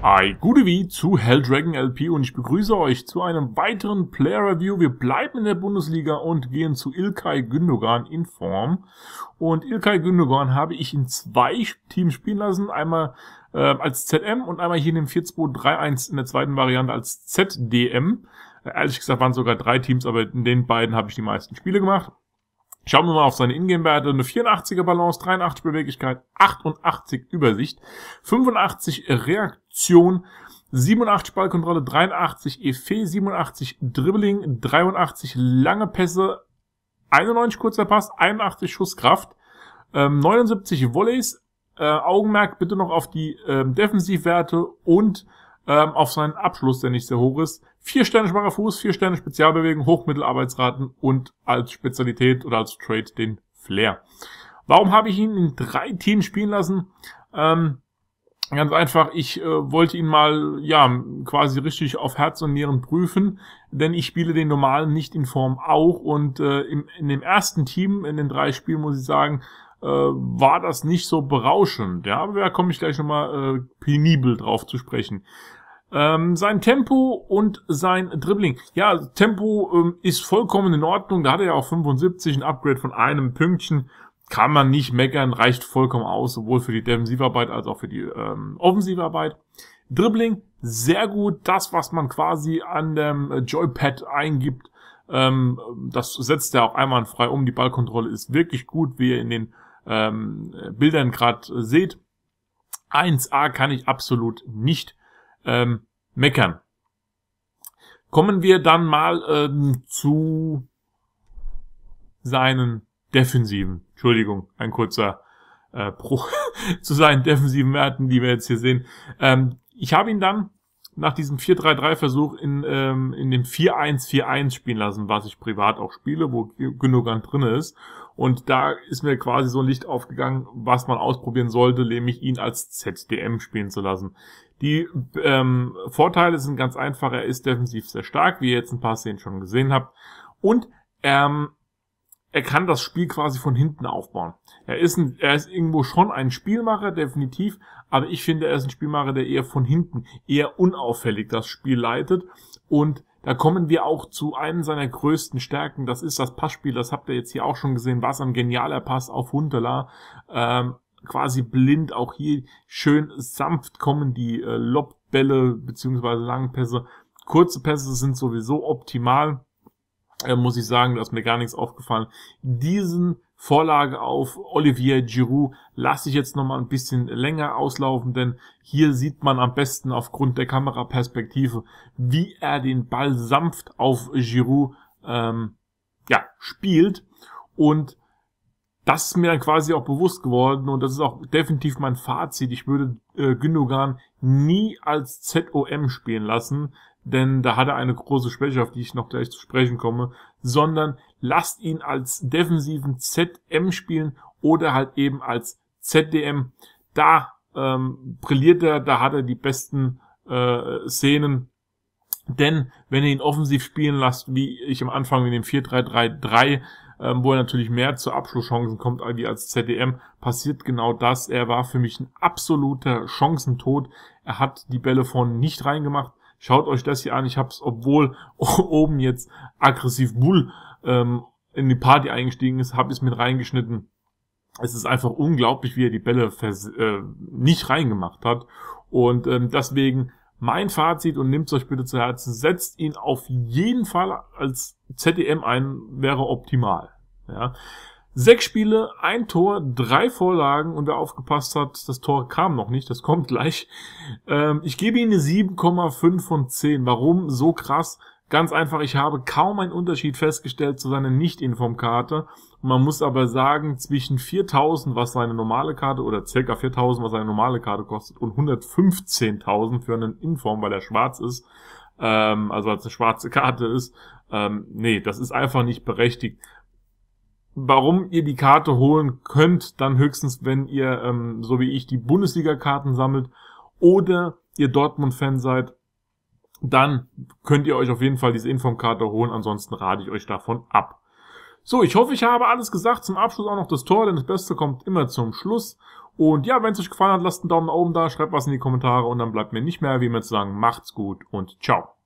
Hi, gute wie zu Helldragon LP und ich begrüße euch zu einem weiteren Player Review. Wir bleiben in der Bundesliga und gehen zu Ilkay Gündogan in Form. Und Ilkay Gündogan habe ich in zwei Teams spielen lassen. Einmal äh, als ZM und einmal hier in dem 4-2-3-1 in der zweiten Variante als ZDM. Äh, ehrlich gesagt waren es sogar drei Teams, aber in den beiden habe ich die meisten Spiele gemacht. Schauen wir mal auf seine Ingame-Werte. Eine 84er Balance, 83 Beweglichkeit, 88 Übersicht, 85 Reaktion, 87 Ballkontrolle, 83 Effet, 87 Dribbling, 83 lange Pässe, 91 kurzer Pass, 81 Schusskraft, 79 Volleys. Äh, Augenmerk bitte noch auf die ähm, Defensivwerte und ähm, auf seinen Abschluss, der nicht sehr hoch ist. Vier Sterne schwacher Fuß, vier Sterne Spezialbewegung, Hochmittelarbeitsraten und als Spezialität oder als Trade den Flair. Warum habe ich ihn in drei Teams spielen lassen? Ähm, Ganz einfach, ich äh, wollte ihn mal ja quasi richtig auf Herz und Nieren prüfen, denn ich spiele den normalen nicht in Form auch und äh, im, in dem ersten Team in den drei Spielen muss ich sagen, äh, war das nicht so berauschend. Ja, aber da komme ich gleich nochmal äh, penibel drauf zu sprechen. Ähm, sein Tempo und sein Dribbling. Ja, Tempo ähm, ist vollkommen in Ordnung. Da hat er ja auch 75, ein Upgrade von einem Pünktchen. Kann man nicht meckern, reicht vollkommen aus, sowohl für die Defensivarbeit als auch für die ähm, Offensivarbeit. Dribbling, sehr gut. Das, was man quasi an dem Joypad eingibt, ähm, das setzt er auch einmal frei um. Die Ballkontrolle ist wirklich gut, wie ihr in den ähm, Bildern gerade äh, seht. 1A kann ich absolut nicht ähm, meckern. Kommen wir dann mal ähm, zu seinen defensiven, Entschuldigung, ein kurzer äh, Bruch zu seinen defensiven Werten, die wir jetzt hier sehen. Ähm, ich habe ihn dann nach diesem 4-3-3-Versuch in, ähm, in dem 4-1-4-1 spielen lassen, was ich privat auch spiele, wo Gündogan drin ist. Und da ist mir quasi so ein Licht aufgegangen, was man ausprobieren sollte, nämlich ihn als ZDM spielen zu lassen. Die ähm, Vorteile sind ganz einfach, er ist defensiv sehr stark, wie ihr jetzt ein paar Szenen schon gesehen habt. Und ähm, er kann das Spiel quasi von hinten aufbauen. Er ist, ein, er ist irgendwo schon ein Spielmacher, definitiv, aber ich finde, er ist ein Spielmacher, der eher von hinten, eher unauffällig das Spiel leitet. Und da kommen wir auch zu einem seiner größten Stärken, das ist das Passspiel, das habt ihr jetzt hier auch schon gesehen, was ein genialer Pass auf Huntela. Ähm, quasi blind, auch hier schön sanft kommen die äh, Lobbälle beziehungsweise langen Pässe. Kurze Pässe sind sowieso optimal äh, muss ich sagen, da ist mir gar nichts aufgefallen. Diesen Vorlage auf Olivier Giroud lasse ich jetzt nochmal ein bisschen länger auslaufen, denn hier sieht man am besten aufgrund der Kameraperspektive, wie er den Ball sanft auf Giroud ähm, ja, spielt. Und das ist mir dann quasi auch bewusst geworden und das ist auch definitiv mein Fazit. Ich würde äh, Gündogan nie als ZOM spielen lassen, denn da hat er eine große Schwäche, auf die ich noch gleich zu sprechen komme, sondern lasst ihn als defensiven ZM spielen oder halt eben als ZDM. Da ähm, brilliert er, da hat er die besten äh, Szenen. Denn wenn ihr ihn offensiv spielen lasst, wie ich am Anfang in dem 4-3-3-3, ähm, wo er natürlich mehr zu Abschlusschancen kommt wie als ZDM, passiert genau das. Er war für mich ein absoluter Chancentod. Er hat die Bälle vorne nicht reingemacht. Schaut euch das hier an. Ich habe es, obwohl oben jetzt aggressiv Bull ähm, in die Party eingestiegen ist, habe ich es mit reingeschnitten. Es ist einfach unglaublich, wie er die Bälle äh, nicht reingemacht hat. Und ähm, deswegen mein Fazit und nehmt euch bitte zu Herzen, setzt ihn auf jeden Fall als ZDM ein, wäre optimal. Ja. Sechs Spiele, ein Tor, drei Vorlagen und wer aufgepasst hat, das Tor kam noch nicht, das kommt gleich. Ähm, ich gebe ihm eine 7,5 von 10. Warum so krass? Ganz einfach, ich habe kaum einen Unterschied festgestellt zu seiner nicht informkarte man muss aber sagen, zwischen 4000, was seine normale Karte, oder ca. 4000, was seine normale Karte kostet, und 115.000 für einen Inform, weil er schwarz ist, ähm, also als eine schwarze Karte ist, ähm, nee, das ist einfach nicht berechtigt. Warum ihr die Karte holen könnt, dann höchstens, wenn ihr, ähm, so wie ich, die Bundesliga-Karten sammelt oder ihr Dortmund-Fan seid, dann könnt ihr euch auf jeden Fall diese Informkarte holen, ansonsten rate ich euch davon ab. So, ich hoffe, ich habe alles gesagt. Zum Abschluss auch noch das Tor, denn das Beste kommt immer zum Schluss. Und ja, wenn es euch gefallen hat, lasst einen Daumen nach oben da, schreibt was in die Kommentare und dann bleibt mir nicht mehr, wie immer zu sagen, macht's gut und ciao.